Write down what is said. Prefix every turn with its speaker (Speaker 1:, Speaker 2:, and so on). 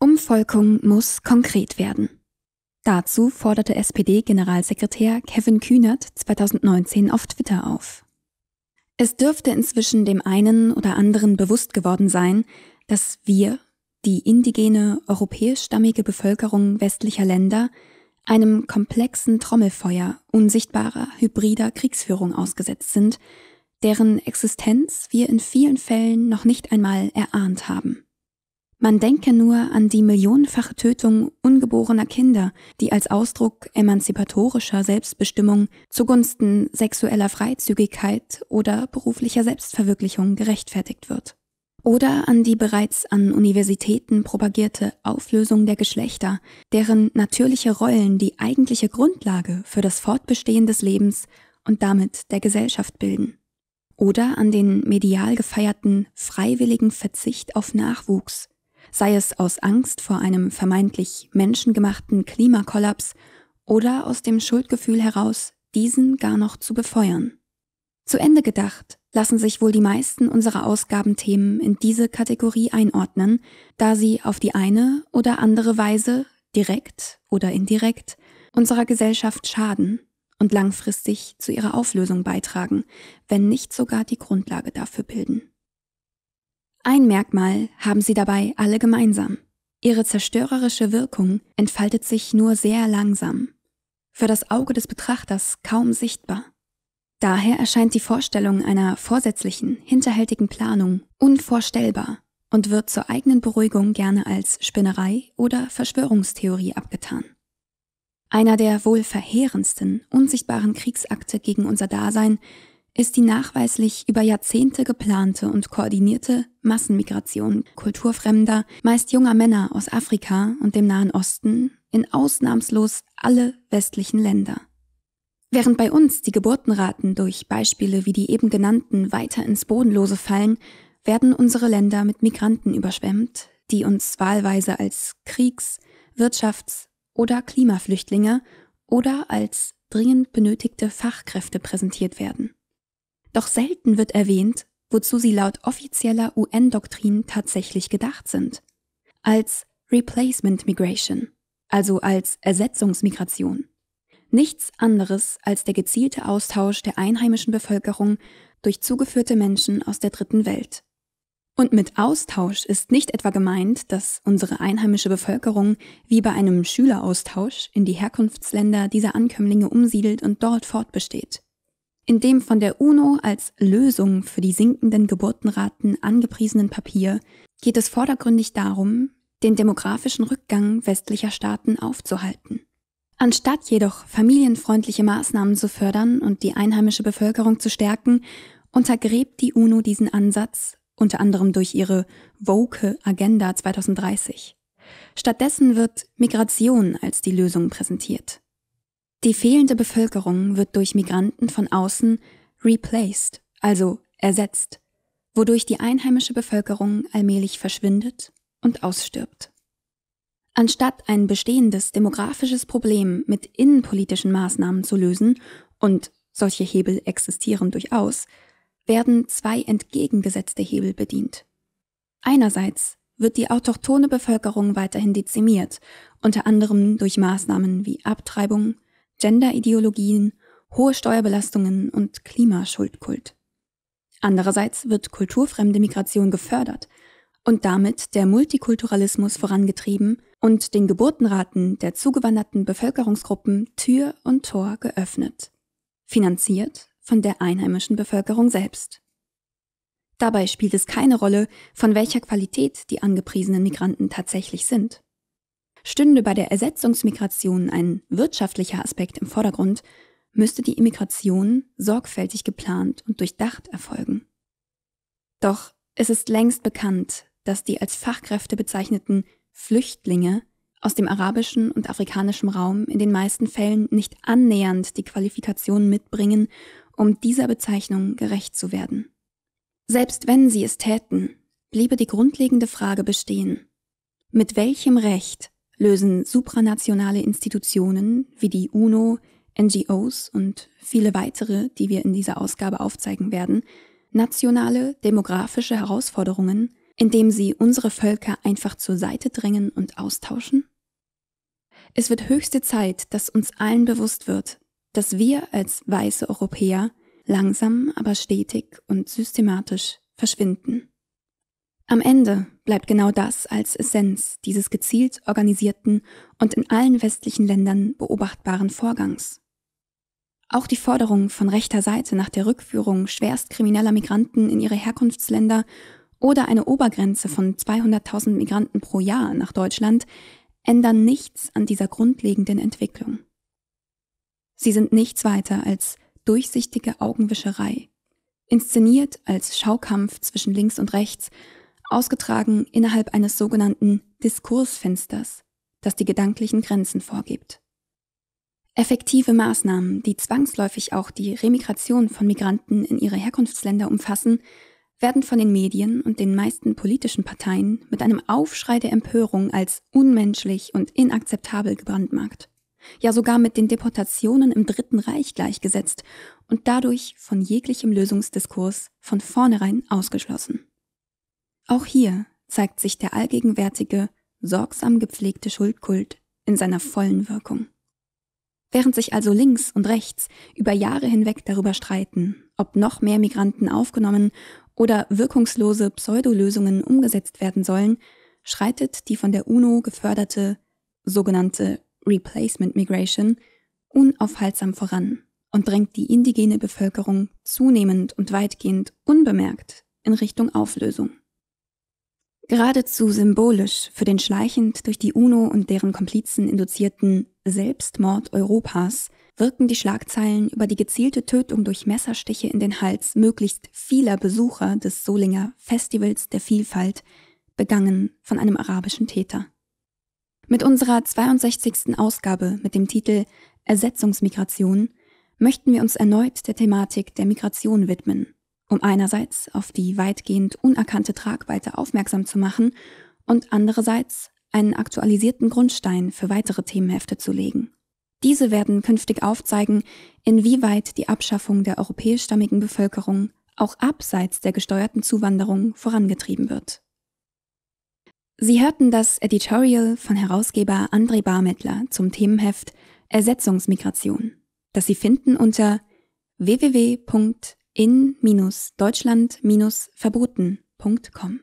Speaker 1: Umvolkung muss konkret werden. Dazu forderte SPD-Generalsekretär Kevin Kühnert 2019 auf Twitter auf. Es dürfte inzwischen dem einen oder anderen bewusst geworden sein, dass wir, die indigene, europäischstammige Bevölkerung westlicher Länder, einem komplexen Trommelfeuer unsichtbarer, hybrider Kriegsführung ausgesetzt sind, deren Existenz wir in vielen Fällen noch nicht einmal erahnt haben. Man denke nur an die millionenfache Tötung ungeborener Kinder, die als Ausdruck emanzipatorischer Selbstbestimmung zugunsten sexueller Freizügigkeit oder beruflicher Selbstverwirklichung gerechtfertigt wird. Oder an die bereits an Universitäten propagierte Auflösung der Geschlechter, deren natürliche Rollen die eigentliche Grundlage für das Fortbestehen des Lebens und damit der Gesellschaft bilden. Oder an den medial gefeierten freiwilligen Verzicht auf Nachwuchs, sei es aus Angst vor einem vermeintlich menschengemachten Klimakollaps oder aus dem Schuldgefühl heraus, diesen gar noch zu befeuern. Zu Ende gedacht lassen sich wohl die meisten unserer Ausgabenthemen in diese Kategorie einordnen, da sie auf die eine oder andere Weise, direkt oder indirekt, unserer Gesellschaft schaden und langfristig zu ihrer Auflösung beitragen, wenn nicht sogar die Grundlage dafür bilden. Ein Merkmal haben sie dabei alle gemeinsam. Ihre zerstörerische Wirkung entfaltet sich nur sehr langsam, für das Auge des Betrachters kaum sichtbar. Daher erscheint die Vorstellung einer vorsätzlichen, hinterhältigen Planung unvorstellbar und wird zur eigenen Beruhigung gerne als Spinnerei oder Verschwörungstheorie abgetan. Einer der wohl verheerendsten, unsichtbaren Kriegsakte gegen unser Dasein ist die nachweislich über Jahrzehnte geplante und koordinierte Massenmigration kulturfremder, meist junger Männer aus Afrika und dem Nahen Osten in ausnahmslos alle westlichen Länder. Während bei uns die Geburtenraten durch Beispiele wie die eben genannten weiter ins Bodenlose fallen, werden unsere Länder mit Migranten überschwemmt, die uns wahlweise als Kriegs-, Wirtschafts- oder Klimaflüchtlinge oder als dringend benötigte Fachkräfte präsentiert werden. Doch selten wird erwähnt, wozu sie laut offizieller UN-Doktrin tatsächlich gedacht sind. Als Replacement Migration, also als Ersetzungsmigration. Nichts anderes als der gezielte Austausch der einheimischen Bevölkerung durch zugeführte Menschen aus der dritten Welt. Und mit Austausch ist nicht etwa gemeint, dass unsere einheimische Bevölkerung wie bei einem Schüleraustausch in die Herkunftsländer dieser Ankömmlinge umsiedelt und dort fortbesteht. In dem von der UNO als Lösung für die sinkenden Geburtenraten angepriesenen Papier geht es vordergründig darum, den demografischen Rückgang westlicher Staaten aufzuhalten. Anstatt jedoch familienfreundliche Maßnahmen zu fördern und die einheimische Bevölkerung zu stärken, untergräbt die UNO diesen Ansatz, unter anderem durch ihre Woke Agenda 2030. Stattdessen wird Migration als die Lösung präsentiert. Die fehlende Bevölkerung wird durch Migranten von außen replaced, also ersetzt, wodurch die einheimische Bevölkerung allmählich verschwindet und ausstirbt. Anstatt ein bestehendes demografisches Problem mit innenpolitischen Maßnahmen zu lösen, und solche Hebel existieren durchaus, werden zwei entgegengesetzte Hebel bedient. Einerseits wird die autochthone Bevölkerung weiterhin dezimiert, unter anderem durch Maßnahmen wie Abtreibung, Genderideologien, hohe Steuerbelastungen und Klimaschuldkult. Andererseits wird kulturfremde Migration gefördert und damit der Multikulturalismus vorangetrieben und den Geburtenraten der zugewanderten Bevölkerungsgruppen Tür und Tor geöffnet, finanziert von der einheimischen Bevölkerung selbst. Dabei spielt es keine Rolle, von welcher Qualität die angepriesenen Migranten tatsächlich sind. Stünde bei der Ersetzungsmigration ein wirtschaftlicher Aspekt im Vordergrund, müsste die Immigration sorgfältig geplant und durchdacht erfolgen. Doch es ist längst bekannt, dass die als Fachkräfte bezeichneten Flüchtlinge aus dem arabischen und afrikanischen Raum in den meisten Fällen nicht annähernd die Qualifikationen mitbringen, um dieser Bezeichnung gerecht zu werden. Selbst wenn sie es täten, bliebe die grundlegende Frage bestehen, mit welchem Recht lösen supranationale Institutionen wie die UNO, NGOs und viele weitere, die wir in dieser Ausgabe aufzeigen werden, nationale demografische Herausforderungen, indem sie unsere Völker einfach zur Seite drängen und austauschen? Es wird höchste Zeit, dass uns allen bewusst wird, dass wir als weiße Europäer langsam, aber stetig und systematisch verschwinden. Am Ende bleibt genau das als Essenz dieses gezielt organisierten und in allen westlichen Ländern beobachtbaren Vorgangs. Auch die Forderung von rechter Seite nach der Rückführung schwerstkrimineller Migranten in ihre Herkunftsländer oder eine Obergrenze von 200.000 Migranten pro Jahr nach Deutschland ändern nichts an dieser grundlegenden Entwicklung. Sie sind nichts weiter als durchsichtige Augenwischerei, inszeniert als Schaukampf zwischen links und rechts ausgetragen innerhalb eines sogenannten Diskursfensters, das die gedanklichen Grenzen vorgibt. Effektive Maßnahmen, die zwangsläufig auch die Remigration von Migranten in ihre Herkunftsländer umfassen, werden von den Medien und den meisten politischen Parteien mit einem Aufschrei der Empörung als unmenschlich und inakzeptabel gebrandmarkt, ja sogar mit den Deportationen im Dritten Reich gleichgesetzt und dadurch von jeglichem Lösungsdiskurs von vornherein ausgeschlossen. Auch hier zeigt sich der allgegenwärtige, sorgsam gepflegte Schuldkult in seiner vollen Wirkung. Während sich also links und rechts über Jahre hinweg darüber streiten, ob noch mehr Migranten aufgenommen oder wirkungslose Pseudolösungen umgesetzt werden sollen, schreitet die von der UNO geförderte sogenannte Replacement Migration unaufhaltsam voran und drängt die indigene Bevölkerung zunehmend und weitgehend unbemerkt in Richtung Auflösung. Geradezu symbolisch für den schleichend durch die UNO und deren Komplizen induzierten Selbstmord Europas wirken die Schlagzeilen über die gezielte Tötung durch Messerstiche in den Hals möglichst vieler Besucher des Solinger Festivals der Vielfalt, begangen von einem arabischen Täter. Mit unserer 62. Ausgabe mit dem Titel Ersetzungsmigration möchten wir uns erneut der Thematik der Migration widmen um einerseits auf die weitgehend unerkannte Tragweite aufmerksam zu machen und andererseits einen aktualisierten Grundstein für weitere Themenhefte zu legen. Diese werden künftig aufzeigen, inwieweit die Abschaffung der europäischstammigen Bevölkerung auch abseits der gesteuerten Zuwanderung vorangetrieben wird. Sie hörten das Editorial von Herausgeber André Barmettler zum Themenheft Ersetzungsmigration, das Sie finden unter www in-deutschland-verboten.com.